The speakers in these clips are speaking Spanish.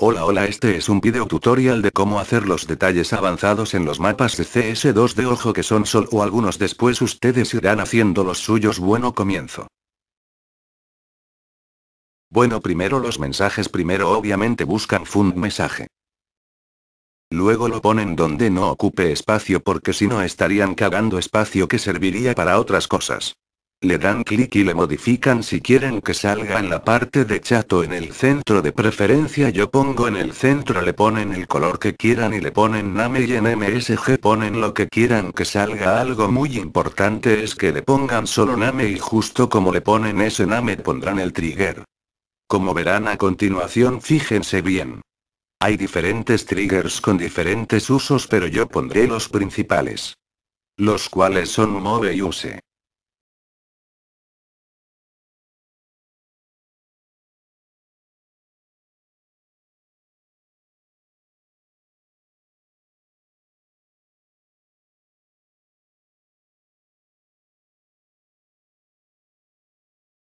Hola hola este es un video tutorial de cómo hacer los detalles avanzados en los mapas de CS2 de ojo que son sol o algunos después ustedes irán haciendo los suyos bueno comienzo. Bueno primero los mensajes primero obviamente buscan fund mensaje. Luego lo ponen donde no ocupe espacio porque si no estarían cagando espacio que serviría para otras cosas. Le dan clic y le modifican si quieren que salga en la parte de chato en el centro de preferencia yo pongo en el centro le ponen el color que quieran y le ponen name y en MSG ponen lo que quieran que salga algo muy importante es que le pongan solo name y justo como le ponen ese name pondrán el trigger. Como verán a continuación fíjense bien. Hay diferentes triggers con diferentes usos pero yo pondré los principales. Los cuales son move y use.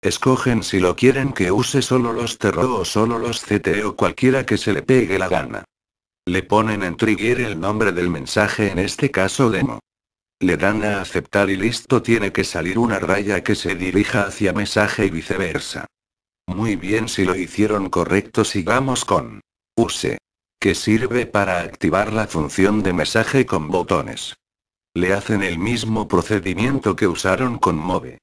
Escogen si lo quieren que use solo los terror o solo los cte o cualquiera que se le pegue la gana. Le ponen en trigger el nombre del mensaje en este caso demo. Le dan a aceptar y listo tiene que salir una raya que se dirija hacia mensaje y viceversa. Muy bien si lo hicieron correcto sigamos con use, que sirve para activar la función de mensaje con botones. Le hacen el mismo procedimiento que usaron con move.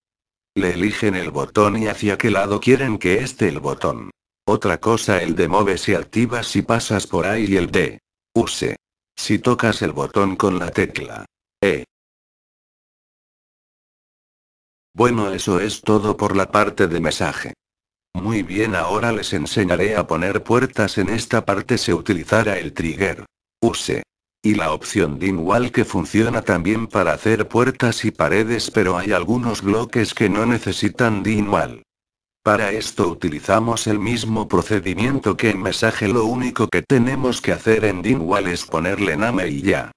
Le eligen el botón y hacia qué lado quieren que esté el botón. Otra cosa el de move se activa si pasas por ahí y el de use. Si tocas el botón con la tecla E. Bueno eso es todo por la parte de mensaje. Muy bien ahora les enseñaré a poner puertas en esta parte se utilizará el trigger. Use. Y la opción DINWALL que funciona también para hacer puertas y paredes pero hay algunos bloques que no necesitan DINWALL. Para esto utilizamos el mismo procedimiento que en mensaje lo único que tenemos que hacer en DINWALL es ponerle name y ya.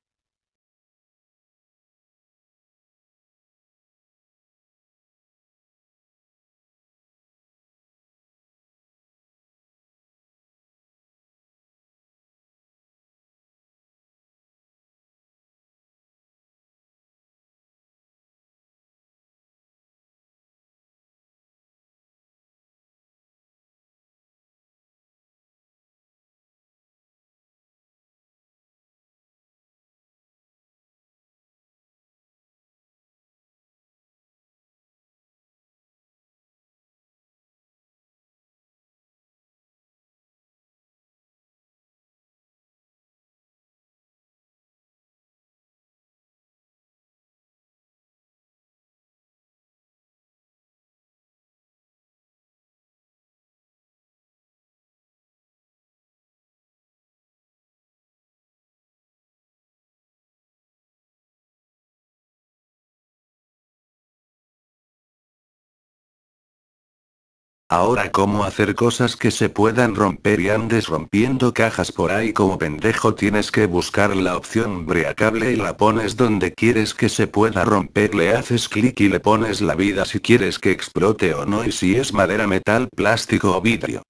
Ahora cómo hacer cosas que se puedan romper y andes rompiendo cajas por ahí como pendejo tienes que buscar la opción breacable y la pones donde quieres que se pueda romper le haces clic y le pones la vida si quieres que explote o no y si es madera metal plástico o vidrio.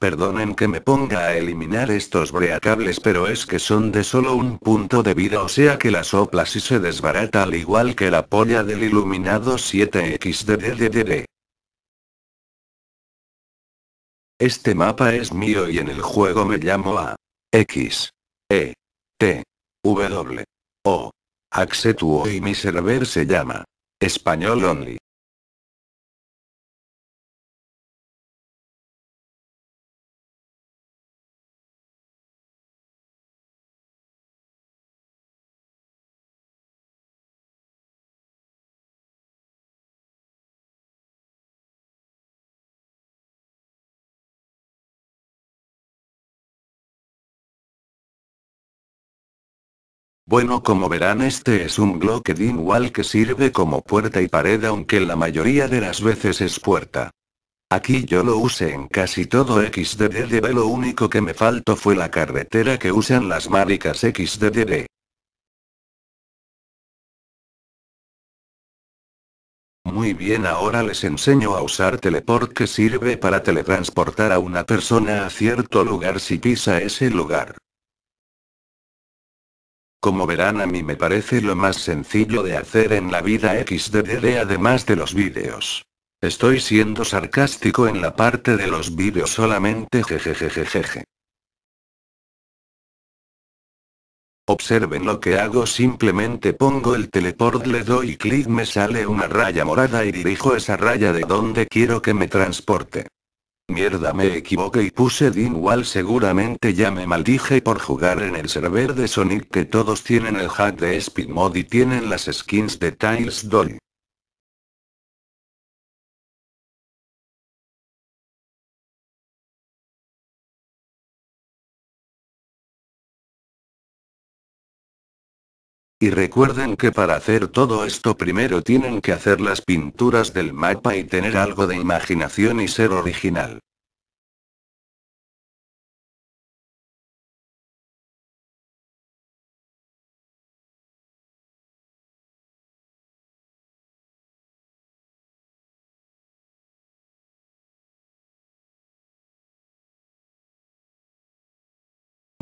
Perdonen que me ponga a eliminar estos breacables pero es que son de solo un punto de vida o sea que la sopla y se desbarata al igual que la polla del iluminado 7 xddddd Este mapa es mío y en el juego me llamo a X E T W O tu y mi server se llama Español Only. Bueno como verán este es un de wall que sirve como puerta y pared aunque la mayoría de las veces es puerta. Aquí yo lo usé en casi todo XDDD lo único que me faltó fue la carretera que usan las maricas XDDB. Muy bien ahora les enseño a usar teleport que sirve para teletransportar a una persona a cierto lugar si pisa ese lugar. Como verán a mí me parece lo más sencillo de hacer en la vida xddd además de los vídeos. Estoy siendo sarcástico en la parte de los vídeos solamente jejejejeje. Observen lo que hago, simplemente pongo el teleport, le doy clic, me sale una raya morada y dirijo esa raya de donde quiero que me transporte. Mierda me equivoqué y puse Wall seguramente ya me maldije por jugar en el server de Sonic que todos tienen el hack de Speed Mod y tienen las skins de Tails Doll. Y recuerden que para hacer todo esto primero tienen que hacer las pinturas del mapa y tener algo de imaginación y ser original.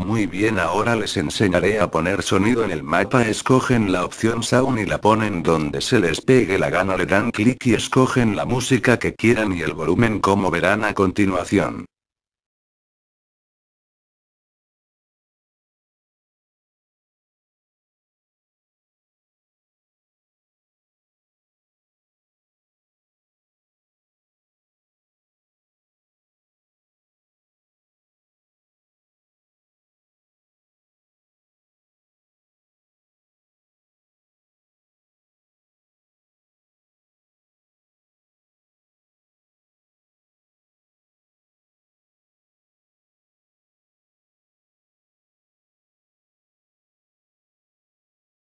muy bien ahora les enseñaré a poner sonido en el mapa escogen la opción sound y la ponen donde se les pegue la gana le dan clic y escogen la música que quieran y el volumen como verán a continuación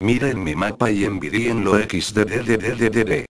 Miren mi mapa y envidíenlo lo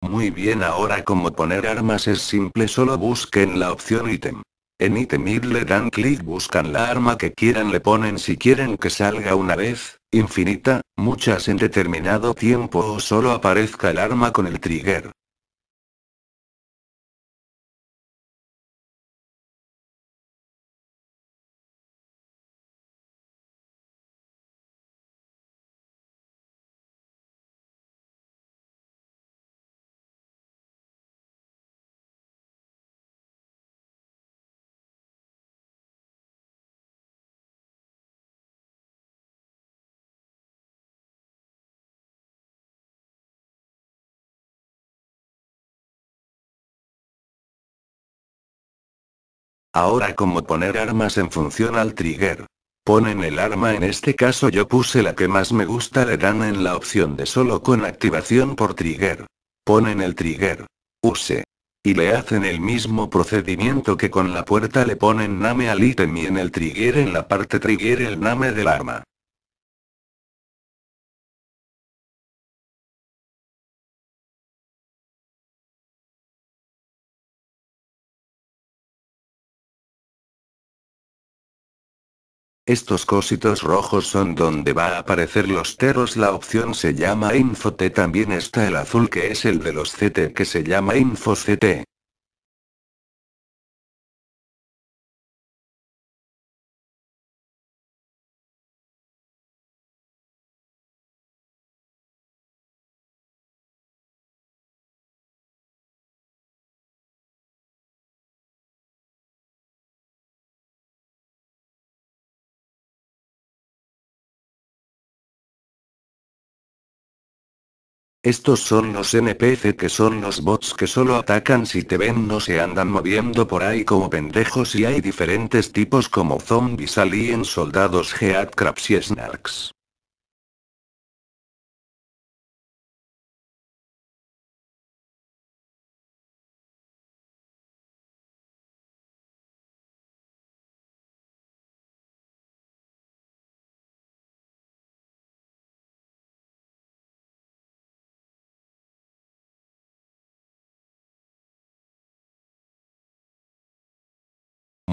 Muy bien ahora como poner armas es simple solo busquen la opción ítem. En Itemid le dan clic, buscan la arma que quieran, le ponen si quieren que salga una vez, infinita, muchas en determinado tiempo o solo aparezca el arma con el trigger. Ahora como poner armas en función al trigger. Ponen el arma en este caso yo puse la que más me gusta le dan en la opción de solo con activación por trigger. Ponen el trigger. Use. Y le hacen el mismo procedimiento que con la puerta le ponen name al ítem y en el trigger en la parte trigger el name del arma. Estos cositos rojos son donde va a aparecer los teros. La opción se llama t También está el azul que es el de los CT que se llama ct. Estos son los NPC que son los bots que solo atacan si te ven no se andan moviendo por ahí como pendejos y hay diferentes tipos como zombies alien soldados headcrabs y snarks.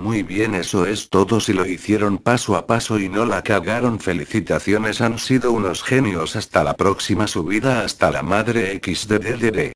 muy bien, eso es todo si lo hicieron paso a paso y no la cagaron. Felicitaciones, han sido unos genios. Hasta la próxima subida, hasta la madre XDDDD.